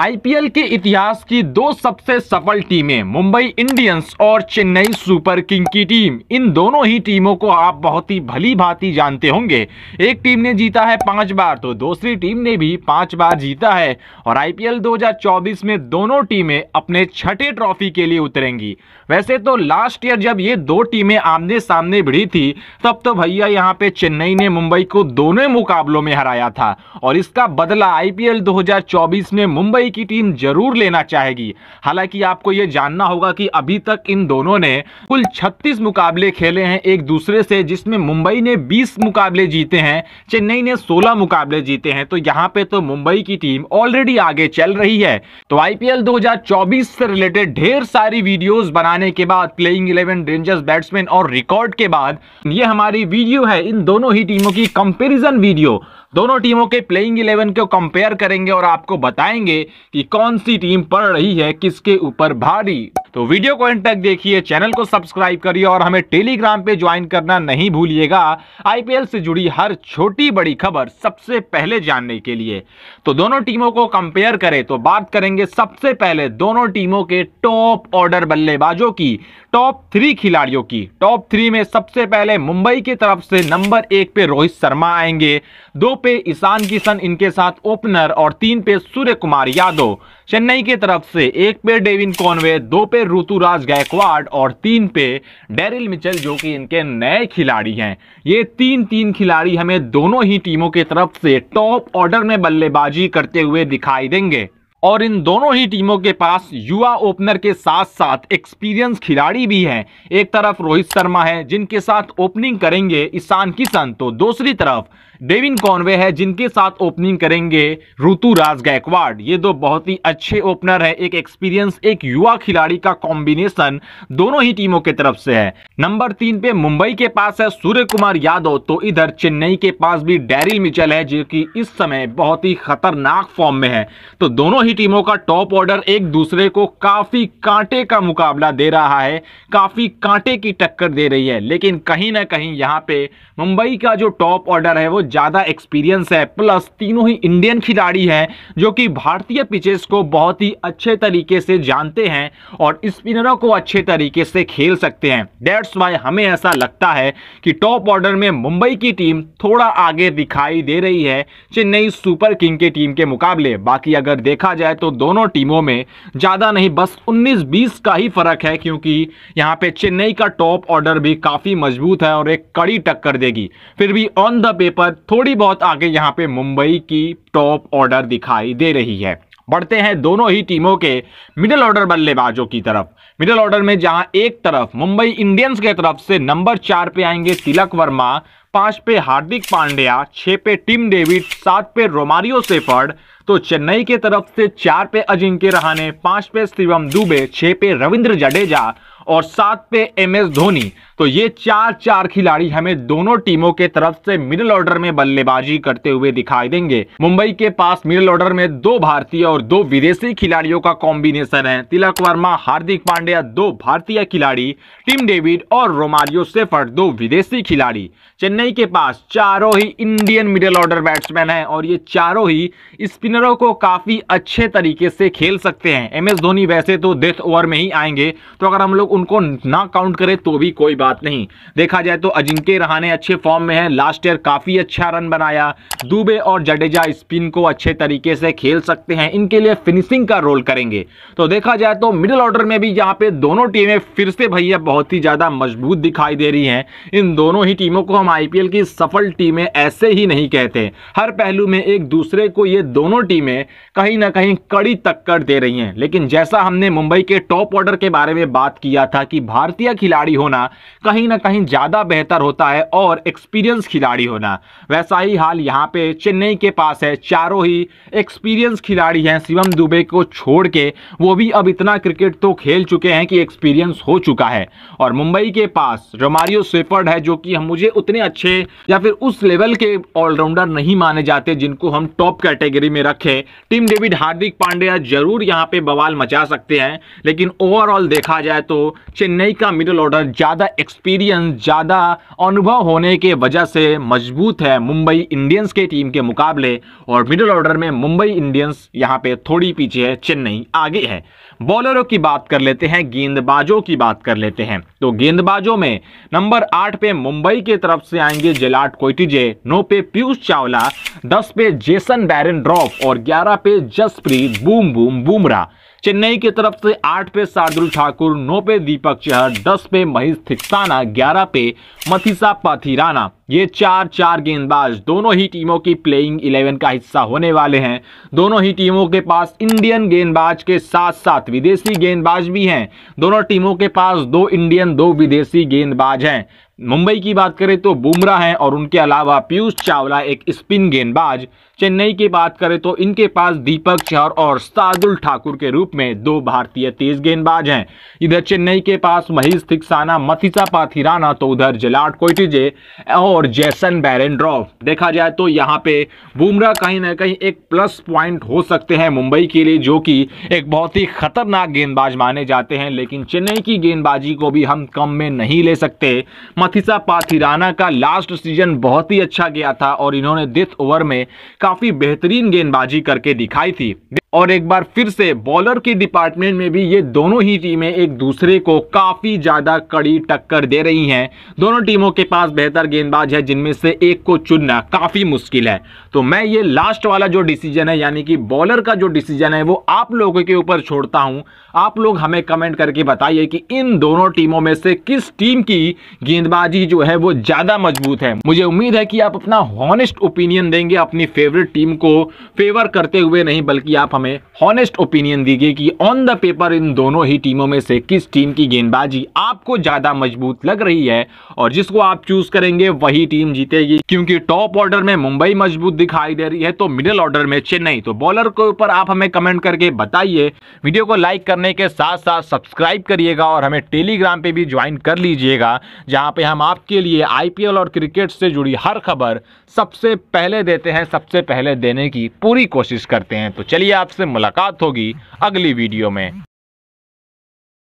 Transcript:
IPL के इतिहास की दो सबसे सफल टीमें मुंबई इंडियंस और चेन्नई सुपर किंग की टीम इन दोनों ही टीमों को आप बहुत ही भली भांति जानते होंगे एक टीम ने जीता है पांच बार तो दूसरी टीम ने भी पांच बार जीता है और आईपीएल 2024 में दोनों टीमें अपने छठे ट्रॉफी के लिए उतरेंगी वैसे तो लास्ट ईयर जब ये दो टीमें आमने सामने भिड़ी थी तब तो भैया यहाँ पे चेन्नई ने मुंबई को दोनों मुकाबलों में हराया था और इसका बदला आईपीएल 2024 में मुंबई मुंबई की टीम जरूर लेना चाहेगी हालांकि आपको यह जानना होगा कि अभी तक इन दोनों ने कुल 36 मुकाबले खेले हैं एक दूसरे से जिसमें मुंबई ने 20 मुकाबले जीते हैं चेन्नई ने 16 मुकाबले जीते हैं तो यहां पे तो मुंबई की टीम ऑलरेडी आगे चल रही है तो आईपीएल 2024 से रिलेटेड ढेर सारी वीडियोस बनाने के बाद प्लेइंग इलेवन रेंजर्स बैट्समैन और रिकॉर्ड के बाद ये हमारी वीडियो है इन दोनों ही टीमों की कंपेरिजन वीडियो दोनों टीमों के प्लेइंग इलेवन को कंपेयर करेंगे और आपको बताएंगे कि कौन सी टीम पड़ रही है किसके ऊपर भारी तो वीडियो को एंड तक देखिए चैनल को सब्सक्राइब करिए और हमें टेलीग्राम पे ज्वाइन करना नहीं भूलिएगा आईपीएल से जुड़ी हर छोटी बड़ी खबर सबसे पहले जानने के लिए तो दोनों टीमों को कंपेयर करें तो बात करेंगे सबसे पहले दोनों टीमों के टॉप ऑर्डर बल्लेबाजों की टॉप थ्री खिलाड़ियों की टॉप थ्री में सबसे पहले मुंबई की तरफ से नंबर एक पे रोहित शर्मा आएंगे दो पे ईशान किशन इनके साथ ओपनर और तीन पे सूर्य कुमार यादव चेन्नई की तरफ से एक पे डेविन कॉनवे दो पे ऋतुराज गायकवाड़ और तीन पे डेरिल मिचेल जो कि इनके नए खिलाड़ी हैं ये तीन तीन खिलाड़ी हमें दोनों ही टीमों की तरफ से टॉप ऑर्डर में बल्लेबाजी करते हुए दिखाई देंगे और इन दोनों ही टीमों के पास युवा ओपनर के साथ साथ एक्सपीरियंस खिलाड़ी भी हैं एक तरफ रोहित शर्मा है जिनके साथ ओपनिंग करेंगे ईशान किशन तो दूसरी तरफ डेविन कॉनवे है जिनके साथ ओपनिंग करेंगे ऋतु राज गायकवाड़ ये दो बहुत ही अच्छे ओपनर है एक एक्सपीरियंस एक युवा खिलाड़ी का कॉम्बिनेशन दोनों ही टीमों के तरफ से है नंबर तीन पे मुंबई के पास है सूर्य कुमार यादव तो इधर चेन्नई के पास भी डेरिल मिचल है जो कि इस समय बहुत ही खतरनाक फॉर्म में है तो दोनों ही ही टीमों का टॉप ऑर्डर एक दूसरे को काफ़ी कांटे का मुकाबला दे रहा है काफ़ी कांटे की टक्कर दे रही है लेकिन कहीं ना कहीं यहाँ पे मुंबई का जो टॉप ऑर्डर है वो ज़्यादा एक्सपीरियंस है प्लस तीनों ही इंडियन खिलाड़ी हैं जो कि भारतीय पिचेस को बहुत ही अच्छे तरीके से जानते हैं और स्पिनरों को अच्छे तरीके से खेल सकते हैं डेट्स वाई हमें ऐसा लगता है कि टॉप ऑर्डर में मुंबई की टीम थोड़ा आगे दिखाई दे रही है चेन्नई सुपर किंग के टीम के मुकाबले बाकी अगर देखा जाए तो दोनों टीमों में ज़्यादा नहीं बस 19-20 का ही फर्क है क्योंकि यहाँ पे चेन्नई का टॉप ऑर्डर भी काफ़ी मजबूत है और एक कड़ी टक्कर देगी फिर भी ऑन द पेपर थोड़ी बहुत आगे यहाँ पे मुंबई की टॉप ऑर्डर दिखाई दे रही है बढ़ते हैं दोनों ही टीमों के मिडिल ऑर्डर बल्लेबाजों की तरफ मिडिल ऑर्डर में जहां एक तरफ मुंबई इंडियंस के तरफ से नंबर चार पे आएंगे तिलक वर्मा पांच पे हार्दिक पांड्या छह पे टीम डेविड सात पे रोमारियो सेफर्ड तो चेन्नई के तरफ से चार पे अजिंक्य रहाने पांच पे शिवम दुबे छह पे रविंद्र जडेजा और सात पे एम एस धोनी तो ये चार चार खिलाड़ी हमें दोनों टीमों के तरफ से मिडिल ऑर्डर में बल्लेबाजी करते हुए दिखाई देंगे मुंबई के पास मिडिल ऑर्डर में दो भारतीय और दो विदेशी खिलाड़ियों का कॉम्बिनेशन है तिलक वर्मा हार्दिक पांड्या दो भारतीय खिलाड़ी टीम डेविड और रोमारियो सेफर्ट दो विदेशी खिलाड़ी चेन्नई चेन्नई के पास चारों ही इंडियन मिडिल ऑर्डर बैट्समैन हैं और ये चारों ही स्पिनरों को काफ़ी अच्छे तरीके से खेल सकते हैं एम धोनी वैसे तो डेथ ओवर में ही आएंगे तो अगर हम लोग उनको ना काउंट करें तो भी कोई बात नहीं देखा जाए तो अजिंक्य रहाने अच्छे फॉर्म में है लास्ट ईयर काफ़ी अच्छा रन बनाया दुबे और जडेजा स्पिन को अच्छे तरीके से खेल सकते हैं इनके लिए फिनिशिंग का रोल करेंगे तो देखा जाए तो मिडिल ऑर्डर में भी यहाँ पर दोनों टीमें फिर से भैया बहुत ही ज़्यादा मजबूत दिखाई दे रही हैं इन दोनों ही टीमों को हम आई आईपीएल की सफल टीमें ऐसे ही नहीं कहते हर पहलू में एक दूसरे को ये दोनों टीमें कहीं ना कहीं कड़ी टक्कर दे रही हैं लेकिन जैसा हमने मुंबई के टॉप ऑर्डर के बारे में बात किया था कि भारतीय खिलाड़ी होना कहीं ना कहीं ज़्यादा बेहतर होता है और एक्सपीरियंस खिलाड़ी होना वैसा ही हाल यहाँ पे चेन्नई के पास है चारों ही एक्सपीरियंस खिलाड़ी हैं शिवम दुबे को छोड़ के वो भी अब इतना क्रिकेट तो खेल चुके हैं कि एक्सपीरियंस हो चुका है और मुंबई के पास रोमारियो स्वेपर्ड है जो कि हम मुझे उतने अच्छे अच्छे या फिर उस लेवल के ऑलराउंडर नहीं माने जाते जिनको हम टॉप कैटेगरी में रखें टीम डेविड हार्दिक पांड्या जरूर यहाँ पे बवाल मचा सकते हैं लेकिन ओवरऑल देखा जाए तो चेन्नई का मिडल ऑर्डर ज़्यादा एक्सपीरियंस ज़्यादा अनुभव होने के वजह से मजबूत है मुंबई इंडियंस के टीम के मुकाबले और मिडल ऑर्डर में मुंबई इंडियंस यहाँ पर थोड़ी पीछे है चेन्नई आगे है बॉलरों की बात कर लेते हैं गेंदबाजों की बात कर लेते हैं तो गेंदबाजों में नंबर आठ पे मुंबई की तरफ से आए जाएंगे जेलाट कोइटिजे नौ पे पीयूष चावला दस पे जेसन बैरन ड्रॉप और ग्यारह पे जसप्रीत बूम बूम बुमरा चेन्नई की तरफ से आठ पे शार्दुल ठाकुर नौ पे दीपक चहर दस पे महेश थिकसाना ग्यारह पे मथिसा पाथिराना ये चार चार गेंदबाज दोनों ही टीमों की प्लेइंग इलेवन का हिस्सा होने वाले हैं दोनों ही टीमों के पास इंडियन गेंदबाज के साथ साथ विदेशी गेंदबाज भी हैं दोनों टीमों के पास दो इंडियन दो विदेशी गेंदबाज हैं मुंबई की बात करें तो बुमराह हैं और उनके अलावा पीयूष चावला एक स्पिन गेंदबाज चेन्नई की बात करें तो इनके पास दीपक चौर और साजुल ठाकुर के रूप में दो भारतीय तेज गेंदबाज हैं इधर चेन्नई के पास महेश थिकसाना मथिसा पाथिराना तो उधर जलाट कोइटिजे और जैसन बैरेंड्रॉफ देखा जाए तो यहाँ पे बुमराह कहीं ना कहीं एक प्लस पॉइंट हो सकते हैं मुंबई के लिए जो कि एक बहुत ही खतरनाक गेंदबाज माने जाते हैं लेकिन चेन्नई की गेंदबाजी को भी हम कम में नहीं ले सकते मथिसा पाथिराना का लास्ट सीजन बहुत ही अच्छा गया था और इन्होंने डेथ ओवर में काफी बेहतरीन गेंदबाजी करके दिखाई थी और एक बार फिर से बॉलर की डिपार्टमेंट में भी ये दोनों ही टीमें एक दूसरे को काफ़ी ज़्यादा कड़ी टक्कर दे रही हैं दोनों टीमों के पास बेहतर गेंदबाज है जिनमें से एक को चुनना काफ़ी मुश्किल है तो मैं ये लास्ट वाला जो डिसीजन है यानी कि बॉलर का जो डिसीजन है वो आप लोगों के ऊपर छोड़ता हूँ आप लोग हमें कमेंट करके बताइए कि इन दोनों टीमों में से किस टीम की गेंदबाजी जो है वो ज़्यादा मजबूत है मुझे उम्मीद है कि आप अपना हॉनेस्ट ओपिनियन देंगे अपनी फेवरेट टीम को फेवर करते हुए नहीं बल्कि आप हमें हॉनेस्ट ओपिनियन दीजिए कि ऑन द पेपर इन दोनों ही टीमों में से किस टीम की गेंदबाजी आपको ज़्यादा मजबूत लग रही है और जिसको आप चूज करेंगे वही टीम जीतेगी क्योंकि टॉप ऑर्डर में मुंबई मजबूत दिखाई दे रही है तो मिडिल ऑर्डर में चेन्नई तो बॉलर के ऊपर आप हमें कमेंट करके बताइए वीडियो को लाइक करने के साथ साथ सब्सक्राइब करिएगा और हमें टेलीग्राम पे भी ज्वाइन कर लीजिएगा जहां पे हम आपके लिए आईपीएल और क्रिकेट से जुड़ी हर खबर सबसे पहले देते हैं सबसे पहले देने की पूरी कोशिश करते हैं तो चलिए आप आपसे मुलाकात होगी अगली वीडियो में